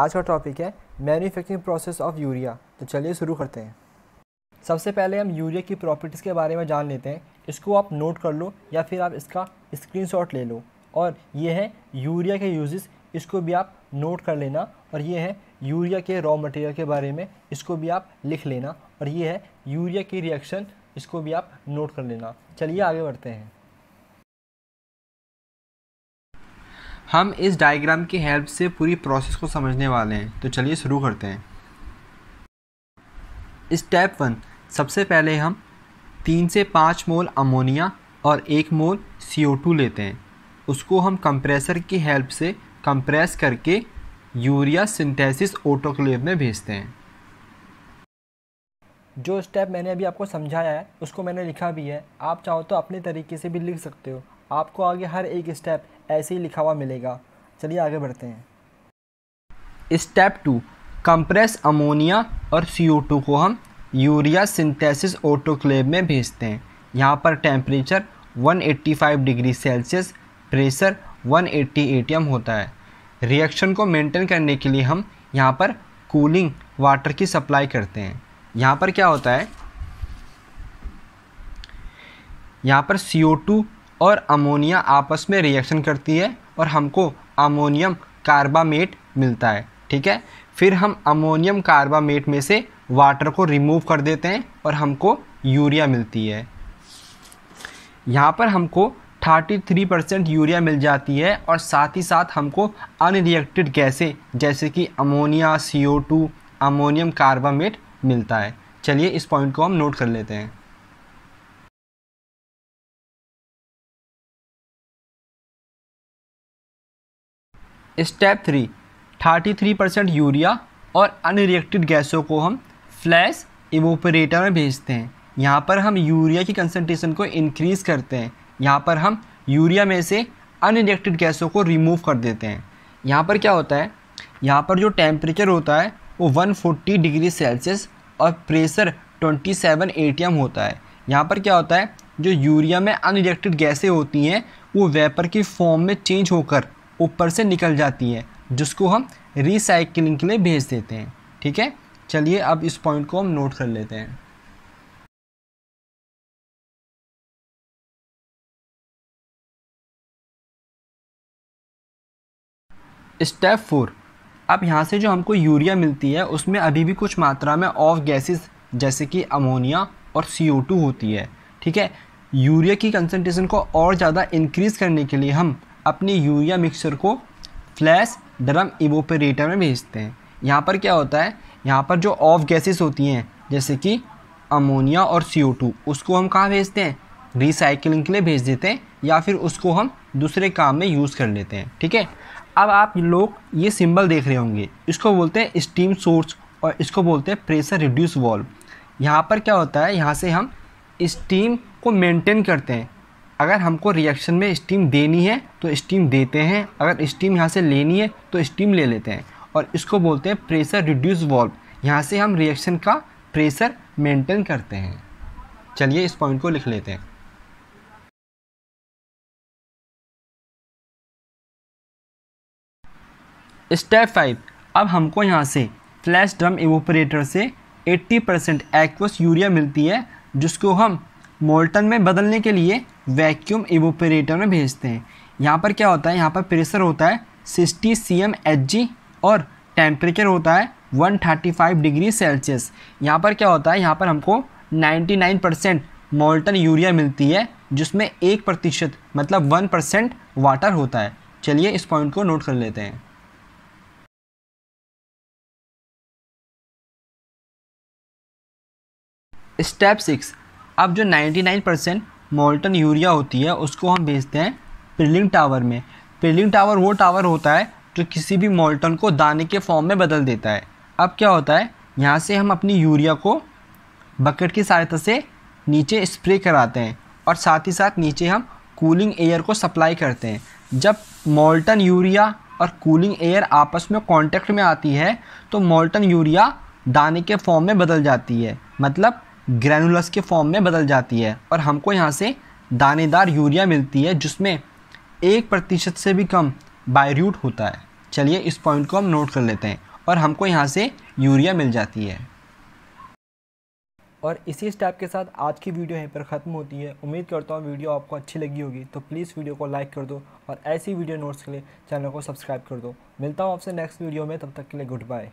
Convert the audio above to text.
आज का टॉपिक है मैन्युफैक्चरिंग प्रोसेस ऑफ यूरिया तो चलिए शुरू करते हैं सबसे पहले हम यूरिया की प्रॉपर्टीज़ के बारे में जान लेते हैं इसको आप नोट कर लो या फिर आप इसका स्क्रीनशॉट ले लो और ये है यूरिया के यूजेस इसको भी आप नोट कर लेना और ये है यूरिया के रॉ मटेरियल के बारे में इसको भी आप लिख लेना और ये है यूरिया की रिएक्शन इसको भी आप नोट कर लेना चलिए आगे बढ़ते हैं हम इस डायग्राम की हेल्प से पूरी प्रोसेस को समझने वाले हैं तो चलिए शुरू करते हैं स्टेप वन सबसे पहले हम तीन से पाँच मोल अमोनिया और एक मोल CO2 लेते हैं उसको हम कंप्रेसर की हेल्प से कंप्रेस करके यूरिया सिंथेसिस ऑटोक्लेव में भेजते हैं जो स्टेप मैंने अभी आपको समझाया है उसको मैंने लिखा भी है आप चाहो तो अपने तरीके से भी लिख सकते हो आपको आगे हर एक स्टेप ऐसे ही लिखा हुआ मिलेगा चलिए आगे बढ़ते हैं स्टेप टू कंप्रेस अमोनिया और सी को हम यूरिया सिंथेसिस ऑटोक्लेव में भेजते हैं यहाँ पर temperature 185 degree Celsius pressure 180 ATM होता है रिएक्शन को मेंटेन करने के लिए हम यहाँ पर कूलिंग वाटर की सप्लाई करते हैं यहाँ पर क्या होता है यहाँ पर CO2 और अमोनिया आपस में रिएक्शन करती है और हमको अमोनियम कार्बामेट मिलता है ठीक है फिर हम अमोनियम कार्बामेट में से वाटर को रिमूव कर देते हैं और हमको यूरिया मिलती है यहाँ पर हमको 33 परसेंट यूरिया मिल जाती है और साथ ही साथ हमको अनरिएक्टेड गैसें जैसे कि अमोनिया सी अमोनियम कार्बामेट मिलता है चलिए इस पॉइंट को हम नोट कर लेते हैं step three thirty three percent urea और अनरिएक्टेड गैसों को हम फ्लैश इवोपरेटर में भेजते हैं यहाँ पर हम यूरिया की कंसनट्रेशन को इनक्रीज़ करते हैं यहाँ पर हम यूरिया में से अनरिएक्टेड गैसों को रिमूव कर देते हैं यहाँ पर क्या होता है यहाँ पर जो टेम्परेचर होता है वो 140 डिग्री सेल्सियस और प्रेशर 27 सेवन होता है यहाँ पर क्या होता है जो यूरिया में अनरिएक्टेड गैसें होती हैं वो वेपर की फॉर्म में चेंज होकर ऊपर से निकल जाती है जिसको हम रिसाइकिलिंग के लिए भेज देते हैं ठीक है चलिए अब इस पॉइंट को हम नोट कर लेते हैं स्टेप फोर अब यहाँ से जो हमको यूरिया मिलती है उसमें अभी भी कुछ मात्रा में ऑफ गैसेस जैसे कि अमोनिया और सी होती है ठीक है यूरिया की कंसनट्रेशन को और ज़्यादा इंक्रीज़ करने के लिए हम अपनी यूरिया मिक्सर को फ्लैश ड्रम इवोपरेटर में भेजते हैं यहाँ पर क्या होता है यहाँ पर जो ऑफ गैसेस होती हैं जैसे कि अमोनिया और सी उसको हम कहाँ भेजते हैं रिसाइकिलिंग के लिए भेज देते हैं या फिर उसको हम दूसरे काम में यूज़ कर लेते हैं ठीक है अब आप लोग ये सिंबल देख रहे होंगे इसको बोलते हैं स्टीम सोर्स और इसको बोलते हैं प्रेशर रिड्यूस वॉल्व यहाँ पर क्या होता है यहाँ से हम स्टीम को मेंटेन करते हैं अगर हमको रिएक्शन में स्टीम देनी है तो स्टीम देते हैं अगर स्टीम यहाँ से लेनी है तो स्टीम ले लेते हैं और इसको बोलते हैं प्रेशर रिड्यूस वॉल्व यहाँ से हम रिएक्शन का प्रेशर मेंटेन करते हैं चलिए इस पॉइंट को लिख लेते हैं स्टेप फाइव अब हमको यहाँ से फ्लैश ड्रम एवोपरेटर से 80% परसेंट एक्वस यूरिया मिलती है जिसको हम मोल्टन में बदलने के लिए वैक्यूम इवोपरेटर में भेजते हैं यहाँ पर क्या होता है यहाँ पर प्रेशर होता है sixty C M H G और टेम्परेचर होता है 135 डिग्री सेल्सियस यहाँ पर क्या होता है यहाँ पर हमको 99 परसेंट मोल्टन यूरिया मिलती है जिसमें एक प्रतिशत मतलब वन परसेंट वाटर होता है चलिए इस पॉइंट को नोट कर लेते हैं स्टेप सिक्स अब जो 99 परसेंट मोल्टन यूरिया होती है उसको हम भेजते हैं प्रिलिंग टावर में प्रिलिंग टावर वो टावर होता है जो किसी भी मोल्टन को दाने के फॉर्म में बदल देता है अब क्या होता है यहाँ से हम अपनी यूरिया को बकेट की सहायता से नीचे स्प्रे कराते हैं और साथ ही साथ नीचे हम कूलिंग एयर को सप्लाई करते हैं जब मोल्टन यूरिया और कूलिंग एयर आपस में कांटेक्ट में आती है तो मोल्टन यूरिया दाने के फॉर्म में बदल जाती है मतलब ग्रैनुलस के फॉर्म में बदल जाती है और हमको यहाँ से दानेदार यूरिया मिलती है जिसमें एक प्रतिशत से भी कम बायरूट होता है चलिए इस पॉइंट को हम नोट कर लेते हैं और हमको यहाँ से यूरिया मिल जाती है और इसी स्टेप के साथ आज की वीडियो यहीं पर ख़त्म होती है उम्मीद करता हूँ वीडियो आपको अच्छी लगी होगी तो प्लीज़ वीडियो को लाइक कर दो और ऐसी वीडियो नोट्स के लिए चैनल को सब्सक्राइब कर दो मिलता हूँ आपसे नेक्स्ट वीडियो में तब तक के लिए गुड बाय